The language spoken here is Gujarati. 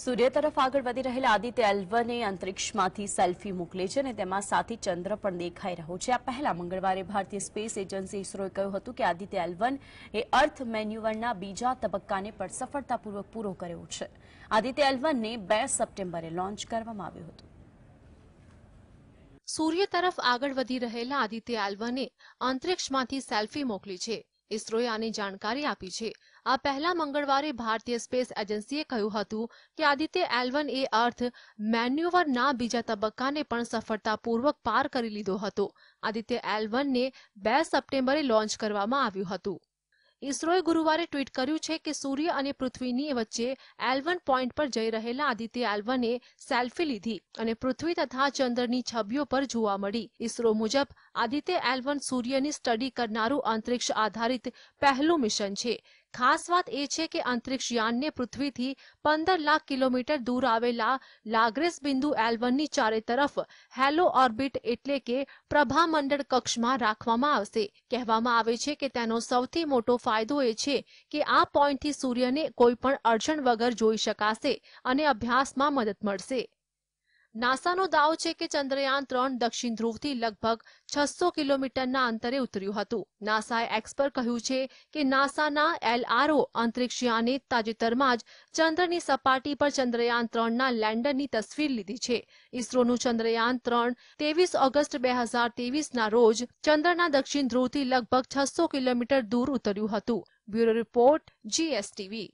સૂર્ય તરફ આગળ વધી રહેલા આદિત્ય એલ્વને અંતરિક્ષમાંથી સેલ્ફી મોકલે છે અને તેમાં સાથી ચંદ્ર પણ દેખાઈ રહ્યો છે આ પહેલા મંગળવારે ભારતીય સ્પેસ એજન્સી ઇસરોએ કહ્યું હતું કે આદિત્ય એલ્વન એ અર્થ મેન્યુવરના બીજા તબક્કાને પણ સફળતાપૂર્વક પૂરો કર્યો છે આદિત્ય એલ્વનને બે સપ્ટેમ્બરે લોન્ચ કરવામાં આવ્યું હતું સૂર્ય તરફ આગળ વધી રહેલા આદિત્ય એલ્વને અંતરિક્ષમાંથી સેલ્ફી મોકલી છે ઇસરોએ આની જાણકારી આપી છે આ પહેલા મંગળવારે ભારતીય સ્પેસ એજન્સીએ કહ્યું હતું કે આદિત્ય એલવન એ અર્થ મેન્યુવરના બીજા તબક્કાને પણ સફળતાપૂર્વક પાર કરી લીધો હતો આદિત્ય એલવનને બે સપ્ટેમ્બરે લોન્ચ કરવામાં આવ્યું હતું ઇસરોએ ગુરુવારે ટ્વીટ કર્યું છે કે સૂર્ય અને પૃથ્વીની વચ્ચે એલ્વન પોઈન્ટ પર જઈ રહેલા આદિત્ય એલ્વને સેલ્ફી લીધી અને પૃથ્વી તથા ચંદ્રની છબીઓ પર જોવા મળી ઇસરો મુજબ આદિત્ય એલવન સૂર્યની સ્ટડી કરનારું અંતરિક્ષ આધારિત પહેલું મિશન છે ખાસ વાત એ છે કે અંતરિક્ષયાનને પૃથ્વીથી પંદર લાખ કિલોમીટર દૂર આવેલા લાગ્રેસ બિંદુ એલવનની ચારે તરફ હેલો ઓર્બિટ એટલે કે પ્રભામંડળ કક્ષમાં રાખવામાં આવશે કહેવામાં આવે છે કે તેનો સૌથી મોટો ફાયદો એ છે કે આ પોઈન્ટથી સૂર્યને કોઈ પણ અડચણ વગર જોઈ શકાશે અને અભ્યાસમાં મદદ મળશે નાસાનો દાવ છે કે ચંદ્રયાન ત્રણ દક્ષિણ ધ્રુવથી લગભગ છસો કિલોમીટરના અંતરે ઉતર્યું હતું નાસાએ એક્સપર્ટ કહ્યું છે કે નાસાના એલઆરઓ અંતરિક્ષયાને તાજેતરમાં જ ચંદ્રની સપાટી પર ચંદ્રયાન ત્રણના લેન્ડરની તસવીર લીધી છે ઇસરોનું ચંદ્રયાન ત્રણ ત્રેવીસ ઓગસ્ટ બે હજાર ના રોજ ચંદ્રના દક્ષિણ ધ્રુવથી લગભગ છસો કિલોમીટર દૂર ઉતર્યું હતું બ્યુરો રિપોર્ટ જીએસટીવી